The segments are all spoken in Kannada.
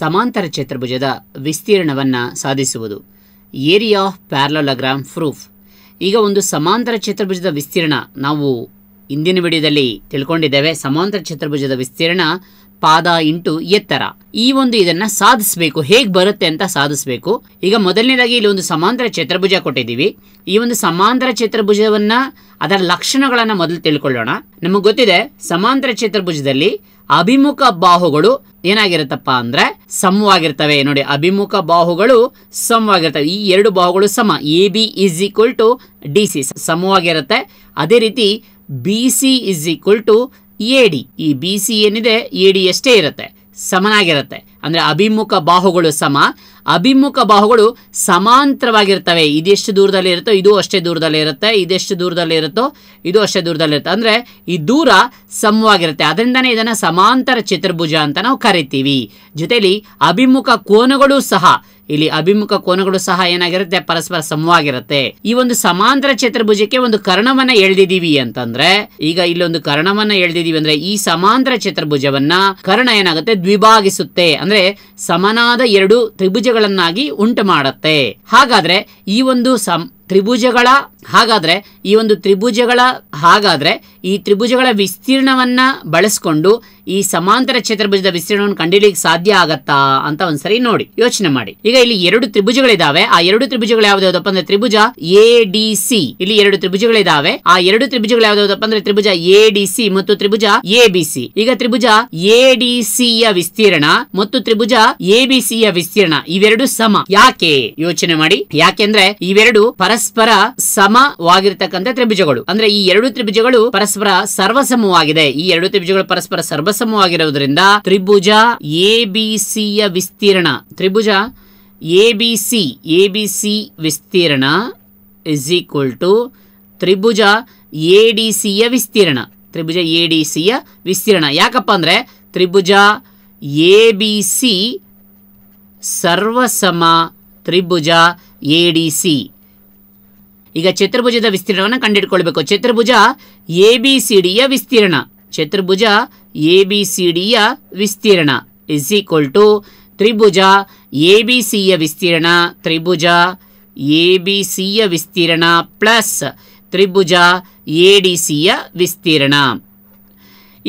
ಸಮಾಂತರ ಚತುರ್ಭುಜದ ವಿಸ್ತೀರ್ಣವನ್ನು ಸಾಧಿಸುವುದು ಏರಿಯಾ ಆಫ್ ಪ್ಯಾರ್ಲೋಲಗ್ರಾಮ್ ಪ್ರೂಫ್ ಈಗ ಒಂದು ಸಮಾಂತರ ಚತುರ್ಭುಜದ ವಿಸ್ತೀರ್ಣ ನಾವು ಇಂದಿನ ವಿಡಿಯೋದಲ್ಲಿ ತಿಳ್ಕೊಂಡಿದ್ದೇವೆ ಸಮಾಂತರ ಚತುರ್ಭುಜದ ವಿಸ್ತೀರ್ಣ ಪಾದ ಇಂಟು ಎತ್ತರ ಈ ಒಂದು ಇದನ್ನ ಸಾಧಿಸಬೇಕು ಹೇಗೆ ಬರುತ್ತೆ ಅಂತ ಸಾಧಿಸಬೇಕು ಈಗ ಮೊದಲನೇದಾಗಿ ಇಲ್ಲಿ ಒಂದು ಸಮಾಂತರ ಚತುರ್ಭುಜ ಕೊಟ್ಟಿದ್ದೀವಿ ಈ ಒಂದು ಸಮಾಂತರ ಚತುರ್ಭುಜವನ್ನ ಅದರ ಲಕ್ಷಣಗಳನ್ನು ಮೊದಲು ತಿಳ್ಕೊಳ್ಳೋಣ ನಮಗೆ ಗೊತ್ತಿದೆ ಸಮಾಂತರ ಚತುರ್ಭುಜದಲ್ಲಿ ಅಭಿಮುಖ ಬಾಹುಗಳು ಏನಾಗಿರುತ್ತಪ್ಪ ಅಂದ್ರೆ ಸಮವಾಗಿರ್ತವೆ ನೋಡಿ ಅಭಿಮುಖ ಬಾಹುಗಳು ಸಮವಾಗಿರ್ತವೆ ಈ ಎರಡು ಬಾಹುಗಳು ಸಮ A B is equal to D C ಸಮವಾಗಿರುತ್ತೆ ಅದೇ ರೀತಿ B C is equal to A D ಈ ಬಿ ಸಿ ಏನಿದೆ ಎ ಡಿ ಅಷ್ಟೇ ಇರುತ್ತೆ ಸಮನಾಗಿರುತ್ತೆ ಅಂದರೆ ಅಭಿಮುಖ ಬಾಹುಗಳು ಸಮ ಅಭಿಮುಖ ಬಾಹುಗಳು ಸಮಾಂತರವಾಗಿರ್ತವೆ ಇದೆಷ್ಟು ದೂರದಲ್ಲಿ ಇರುತ್ತೋ ಇದು ಅಷ್ಟೇ ದೂರದಲ್ಲಿ ಇರುತ್ತೆ ಇದೆಷ್ಟು ದೂರದಲ್ಲಿ ಇರುತ್ತೋ ಇದು ಅಷ್ಟೇ ದೂರದಲ್ಲಿ ಇರುತ್ತೆ ಅಂದರೆ ಈ ದೂರ ಸಮವಾಗಿರುತ್ತೆ ಅದರಿಂದನೇ ಇದನ್ನು ಸಮಾಂತರ ಚತುರ್ಭುಜ ಅಂತ ನಾವು ಕರಿತೀವಿ ಜೊತೆಯಲ್ಲಿ ಅಭಿಮುಖ ಕೋನಗಳು ಸಹ ಇಲ್ಲಿ ಅಭಿಮುಖ ಕೋನಗಳು ಸಹ ಏನಾಗಿರುತ್ತೆ ಪರಸ್ಪರ ಸಮವಾಗಿರುತ್ತೆ ಈ ಒಂದು ಸಮಾಂತರ ಚತುರ್ಭುಜಕ್ಕೆ ಒಂದು ಕರ್ಣವನ್ನ ಎಳ್ದಿದೀವಿ ಅಂತಂದ್ರೆ ಈಗ ಇಲ್ಲಿ ಒಂದು ಕರ್ಣವನ್ನ ಎಳ್ದಿದೀವಿ ಅಂದ್ರೆ ಈ ಸಮಾಂತರ ಚತುರ್ಭುಜವನ್ನ ಕರ್ಣ ಏನಾಗುತ್ತೆ ದ್ವಿಭಾಗಿಸುತ್ತೆ ಅಂದರೆ ಸಮನಾದ ಎರಡು ತ್ರಿಭುಜಗಳನ್ನಾಗಿ ಉಂಟು ಮಾಡುತ್ತೆ ಹಾಗಾದ್ರೆ ಈ ಒಂದು ಸಂ ತ್ರಿಭುಜಗಳ ಹಾಗಾದ್ರೆ ಈ ಒಂದು ತ್ರಿಭುಜಗಳ ಹಾಗಾದ್ರೆ ಈ ತ್ರಿಭುಜಗಳ ವಿಸ್ತೀರ್ಣವನ್ನ ಬಳಸ್ಕೊಂಡು ಈ ಸಮಾಂತರ ಚತುರ್ಭುಜದ ವಿಸ್ತೀರ್ಣವನ್ನು ಕಂಡಿಲಿಕ್ಕೆ ಸಾಧ್ಯ ಆಗತ್ತಾ ಅಂತ ಒಂದ್ಸರಿ ನೋಡಿ ಯೋಚನೆ ಮಾಡಿ ಈಗ ಇಲ್ಲಿ ಎರಡು ತ್ರಿಭುಜಗಳಿದಾವೆ ಆ ಎರಡು ತ್ರಿಭುಜಗಳು ಯಾವ್ದಪ್ಪ ಅಂದ್ರೆ ತ್ರಿಭುಜ ಎ ಡಿ ಸಿ ಇಲ್ಲಿ ಎರಡು ತ್ರಿಭುಜಗಳಿದಾವೆ ಆ ಎರಡು ತ್ರಿಭುಜಗಳು ಯಾವ್ದಪ್ಪ ಅಂದ್ರೆ ತ್ರಿಭುಜ ಎ ಡಿ ಸಿ ಮತ್ತು ತ್ರಿಭುಜ ಎ ಬಿ ಸಿ ಈಗ ತ್ರಿಭುಜ ಎ ಡಿ ಸಿ ಯ ವಿಸ್ತೀರ್ಣ ಮತ್ತು ತ್ರಿಭುಜ ಎ ಬಿ ಸಿ ಯ ವಿಸ್ತೀರ್ಣ ಇವೆರಡು ಸಮ ಯಾಕೆ ಯೋಚನೆ ಮಾಡಿ ಯಾಕೆಂದ್ರೆ ಇವೆರಡು ಪರಸ್ಪರ ಸಮವಾಗಿರ್ತಕ್ಕಂಥ ತ್ರಿಭುಜಗಳು ಅಂದ್ರೆ ಈ ಎರಡು ತ್ರಿಭುಜಗಳು ಪರಸ್ಪರ ಸರ್ವಸಮವಾಗಿದೆ ಈ ಎರಡು ತ್ರಿಭುಜಗಳು ಪರಸ್ಪರ ಸರ್ವ ಸಮವಾಗಿರುವುದರಿಂದ ತ್ರಿಭುಜ ಎ ಬಿ ಸಿಯ ವಿಸ್ತೀರ್ಣ ತ್ರಿಭುಜ A B C A B C ವಿಸ್ತೀರ್ಣ ಇಸ್ ಈಕ್ವಲ್ ಟು ತ್ರಿಭುಜ ಎ ಡಿ ಸಿಯ ವಿಸ್ತೀರ್ಣ ತ್ರಿಭುಜ ಎ ಡಿ ಸಿಯ ವಿಸ್ತೀರ್ಣ ಯಾಕಪ್ಪ ಅಂದರೆ ತ್ರಿಭುಜ ಎ ಬಿ ಸಿ ಸರ್ವಸಮ ತ್ರಿಭುಜ ಎ ಡಿ ಸಿ ಈಗ ಚತುರ್ಭುಜದ ವಿಸ್ತೀರ್ಣವನ್ನು ಕಂಡುಹಿಡ್ಕೊಳ್ಬೇಕು ಚತುರ್ಭುಜ ಎ ಬಿ ಸಿ ಡಿಯ ವಿಸ್ತೀರ್ಣ ಚತುರ್ಭುಜ ಎ ಬಿ ಸಿ ಡಿಯ ವಿಸ್ತೀರ್ಣ ಇಸ್ ಈಕ್ವಲ್ ಟು ತ್ರಿಭುಜ ಎ ಬಿ ಸಿಯ ವಿಸ್ತೀರ್ಣ ತ್ರಿಭುಜ ಎ ಬಿ ಸಿಯ ವಿಸ್ತೀರ್ಣ ಪ್ಲಸ್ ತ್ರಿಭುಜ ಎ ಡಿ ಸಿಯ ವಿಸ್ತೀರ್ಣ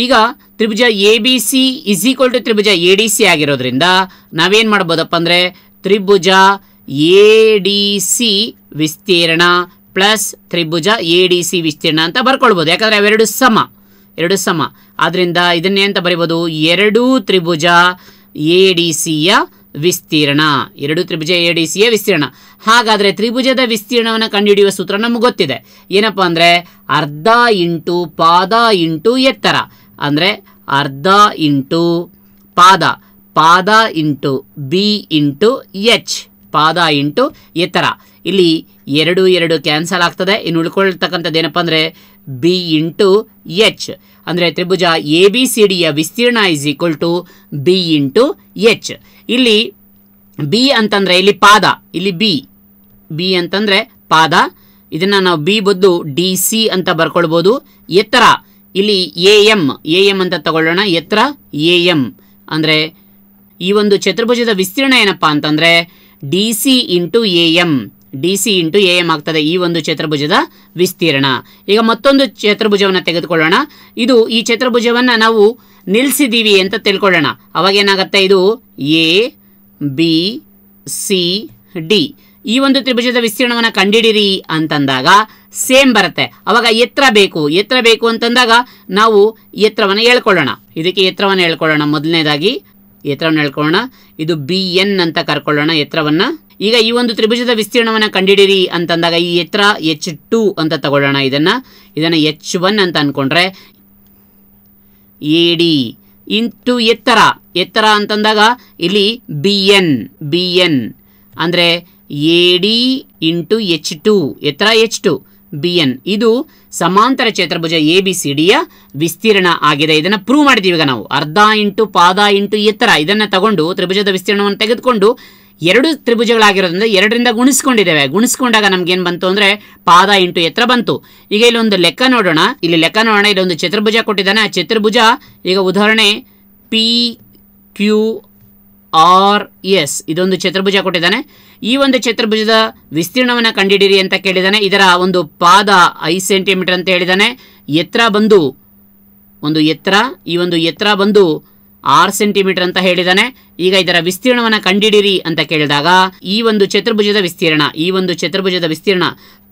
ಈಗ ತ್ರಿಭುಜ A B C is equal to ತ್ರಿಭುಜ ಎ ಡಿ ಸಿ ಆಗಿರೋದ್ರಿಂದ ನಾವೇನ್ ಮಾಡ್ಬೋದಪ್ಪ ಅಂದ್ರೆ ತ್ರಿಭುಜ ಎ ಡಿ ಸಿ ವಿಸ್ತೀರ್ಣ ಪ್ಲಸ್ ತ್ರಿಭುಜ ಎ ಡಿ ಸಿ ವಿಸ್ತೀರ್ಣ ಅಂತ ಬರ್ಕೊಳ್ಬೋದು ಯಾಕಂದ್ರೆ ಅವೆರಡು ಸಮ ಎರಡು ಸಮ ಆದ್ರಿಂದ ಇದನ್ನೇ ಅಂತ ಬರಿಬೋದು ಎರಡು ತ್ರಿಭುಜ ಎ ಡಿ ಸಿಯ ವಿಸ್ತೀರ್ಣ ಎರಡು ತ್ರಿಭುಜ ಎ ಡಿ ಸಿಯ ವಿಸ್ತೀರ್ಣ ಹಾಗಾದರೆ ತ್ರಿಭುಜದ ವಿಸ್ತೀರ್ಣವನ್ನು ಕಂಡುಹಿಡಿಯುವ ಸೂತ್ರ ನಮಗೆ ಗೊತ್ತಿದೆ ಏನಪ್ಪ ಅಂದರೆ ಅರ್ಧ ಇಂಟು ಪಾದ ಇಂಟು ಎತ್ತರ ಅಂದರೆ ಅರ್ಧ ಇಂಟು ಪಾದ ಪಾದ ಇಂಟು ಬಿ ಇಂಟು ಎಚ್ ಪಾದ ಇಂಟು ಎತ್ತರ ಇಲ್ಲಿ ಎರಡು ಎರಡು ಕ್ಯಾನ್ಸಲ್ ಆಗ್ತದೆ ಇನ್ನು ಉಳ್ಕೊಳ್ತಕ್ಕಂಥದ್ದು ಏನಪ್ಪ ಅಂದರೆ ಬಿ ಇಂಟು ಎಚ್ ಅಂದರೆ ತ್ರಿಭುಜ ಎ ಬಿ ಸಿ ಡಿಯ ವಿಸ್ತೀರ್ಣ is equal to B into H ಇಲ್ಲಿ ಬಿ ಅಂತಂದರೆ ಇಲ್ಲಿ ಪಾದ ಇಲ್ಲಿ ಬಿ ಬಿ ಅಂತಂದರೆ ಪಾದ ಇದನ್ನು ನಾವು ಬಿ ಬದ್ದು ಡಿ ಸಿ ಅಂತ ಬರ್ಕೊಳ್ಬೋದು ಎತ್ತರ ಇಲ್ಲಿ ಎ ಎಮ್ ಎ ಎಮ್ ಅಂತ ತಗೊಳ್ಳೋಣ ಎತ್ತರ ಎ ಎಮ್ ಅಂದರೆ ಈ ಒಂದು ಚತುರ್ಭುಜದ ವಿಸ್ತೀರ್ಣ ಏನಪ್ಪ ಅಂತಂದರೆ D C into A M D C into A M ಆಗ್ತದೆ ಈ ಒಂದು ಚತುರ್ಭುಜದ ವಿಸ್ತೀರ್ಣ ಈಗ ಮತ್ತೊಂದು ಚತುರ್ಭುಜವನ್ನು ತೆಗೆದುಕೊಳ್ಳೋಣ ಇದು ಈ ಚತುರ್ಭುಜವನ್ನು ನಾವು ನಿಲ್ಲಿಸಿದ್ದೀವಿ ಅಂತ ತಿಳ್ಕೊಳ್ಳೋಣ ಏನಾಗುತ್ತೆ ಇದು ಎ ಬಿ ಸಿ ಡಿ ಈ ಒಂದು ತ್ರಿಭುಜದ ವಿಸ್ತೀರ್ಣವನ್ನು ಕಂಡಿಡಿರಿ ಅಂತಂದಾಗ ಸೇಮ್ ಬರುತ್ತೆ ಅವಾಗ ಎತ್ತರ ಬೇಕು ಎತ್ತರ ಬೇಕು ಅಂತಂದಾಗ ನಾವು ಎತ್ತರವನ್ನು ಹೇಳ್ಕೊಳ್ಳೋಣ ಇದಕ್ಕೆ ಎತ್ತರವನ್ನು ಹೇಳ್ಕೊಳ್ಳೋಣ ಮೊದಲನೇದಾಗಿ ಎತ್ತರವನ್ನು ಹೇಳ್ಕೊಳ್ಳೋಣ ಇದು ಬಿ ಎನ್ ಅಂತ ಕರ್ಕೊಳ್ಳೋಣ ಎತ್ತರವನ್ನು ಈಗ ಈ ಒಂದು ತ್ರಿಭುಜದ ವಿಸ್ತೀರ್ಣವನ್ನು ಕಂಡಿಡೀರಿ ಅಂತಂದಾಗ ಈ ಎತ್ತರ ಎಚ್ ಟು ಅಂತ ತಗೊಳ್ಳೋಣ ಇದನ್ನು ಇದನ್ನು ಎಚ್ ಒನ್ ಅಂತ ಅಂದ್ಕೊಂಡ್ರೆ ಎ ಡಿ ಇಂಟು ಎತ್ತರ ಎತ್ತರ ಅಂತಂದಾಗ ಇಲ್ಲಿ ಬಿ ಎನ್ ಬಿ ಎನ್ ಅಂದರೆ A D into H two ಎತ್ತರ ಎಚ್ ಟು ಬಿ ಎನ್ ಇದು ಸಮಾಂತರ ಚತುರ್ಭುಜ ಎ ಬಿ ಸಿ ಡಿಯ ವಿಸ್ತೀರ್ಣ ಆಗಿದೆ ಇದನ್ನು ಪ್ರೂವ್ ಮಾಡಿದೀವಿ ಈಗ ನಾವು ಅರ್ಧ ಇಂಟು ಪಾದ ಇಂಟು ಎತ್ತರ ಇದನ್ನು ತಗೊಂಡು ತ್ರಿಭುಜದ ವಿಸ್ತೀರ್ಣವನ್ನು ತೆಗೆದುಕೊಂಡು ಎರಡು ತ್ರಿಭುಜಗಳಾಗಿರೋದ್ರಿಂದ ಎರಡರಿಂದ ಗುಣಿಸ್ಕೊಂಡಿದ್ದೇವೆ ಗುಣಿಸ್ಕೊಂಡಾಗ ನಮ್ಗೇನು ಬಂತು ಅಂದರೆ ಪಾದ ಇಂಟು ಎತ್ತರ ಬಂತು ಈಗ ಇಲ್ಲೊಂದು ಲೆಕ್ಕ ನೋಡೋಣ ಇಲ್ಲಿ ಲೆಕ್ಕ ನೋಡೋಣ ಇಲ್ಲೊಂದು ಚತುರ್ಭುಜ ಕೊಟ್ಟಿದ್ದಾನೆ ಆ ಚತುರ್ಭುಜ ಈಗ ಉದಾಹರಣೆ ಪಿ ಕ್ಯೂ ಆರ್ ಎಸ್ ಇದೊಂದು ಚತುರ್ಭುಜ ಕೊಟ್ಟಿದ್ದಾನೆ ಈ ಒಂದು ಚತುರ್ಭುಜದ ವಿಸ್ತೀರ್ಣವನ್ನು ಕಂಡಿಡೀರಿ ಅಂತ ಕೇಳಿದ್ದಾನೆ ಇದರ ಒಂದು ಪಾದ ಐದು ಸೆಂಟಿಮೀಟರ್ ಅಂತ ಹೇಳಿದ್ದಾನೆ ಎತ್ತರ ಬಂದು ಒಂದು ಎತ್ತರ ಈ ಒಂದು ಎತ್ತರ ಬಂದು ಆರು ಸೆಂಟಿಮೀಟರ್ ಅಂತ ಹೇಳಿದಾನೆ ಈಗ ಇದರ ವಿಸ್ತೀರ್ಣವನ್ನು ಕಂಡಿಡಿರಿ ಅಂತ ಕೇಳಿದಾಗ ಈ ಒಂದು ಚತುರ್ಭುಜದ ವಿಸ್ತೀರ್ಣ ಈ ಒಂದು ಚತುರ್ಭುಜದ ವಿಸ್ತೀರ್ಣ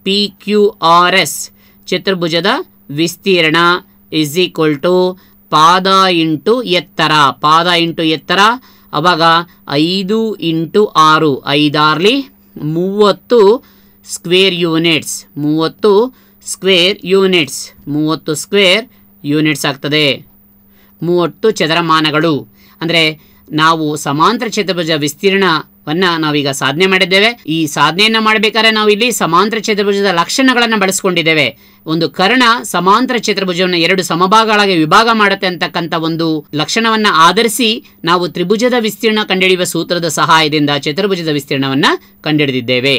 ಪಿ ಕ್ಯೂ ಆರ್ ಎಸ್ ಚತುರ್ಭುಜದ ವಿಸ್ತೀರ್ಣ ಇಸ್ ಈಕ್ವಲ್ ಟು ಪಾದ ಇಂಟು ಎತ್ತರ ಪಾದ ಇಂಟು ಎತ್ತರ ಅವಾಗ ಐದು ಇಂಟು ಆರು ಐದಾರ್ಲಿ ಮೂವತ್ತು ಸ್ಕ್ವೇರ್ ಯೂನಿಟ್ಸ್ ಮೂವತ್ತು ಸ್ಕ್ವೇರ್ ಯೂನಿಟ್ಸ್ ಮೂವತ್ತು ಸ್ಕ್ವೇರ್ ಯೂನಿಟ್ಸ್ ಆಗ್ತದೆ ಮೂವತ್ತು ಚದರಮಾನಗಳು ಅಂದರೆ ನಾವು ಸಮಾಂತರ ಚತುರ್ಭುಜ ವಿಸ್ತೀರ್ಣವನ್ನು ನಾವೀಗ ಸಾಧನೆ ಮಾಡಿದ್ದೇವೆ ಈ ಸಾಧನೆಯನ್ನು ಮಾಡಬೇಕಾದ್ರೆ ನಾವು ಇಲ್ಲಿ ಸಮಾಂತರ ಚತುರ್ಭುಜದ ಲಕ್ಷಣಗಳನ್ನು ಬಳಸ್ಕೊಂಡಿದ್ದೇವೆ ಒಂದು ಕರ್ಣ ಸಮಾಂತರ ಚತುರ್ಭುಜವನ್ನು ಎರಡು ಸಮಭಾಗಗಳಾಗಿ ವಿಭಾಗ ಮಾಡುತ್ತೆ ಅಂತಕ್ಕಂಥ ಒಂದು ಲಕ್ಷಣವನ್ನು ಆಧರಿಸಿ ನಾವು ತ್ರಿಭುಜದ ವಿಸ್ತೀರ್ಣ ಕಂಡುಹಿಡಿಯುವ ಸೂತ್ರದ ಸಹಾಯದಿಂದ ಚತುರ್ಭುಜದ ವಿಸ್ತೀರ್ಣವನ್ನು ಕಂಡುಹಿಡಿದಿದ್ದೇವೆ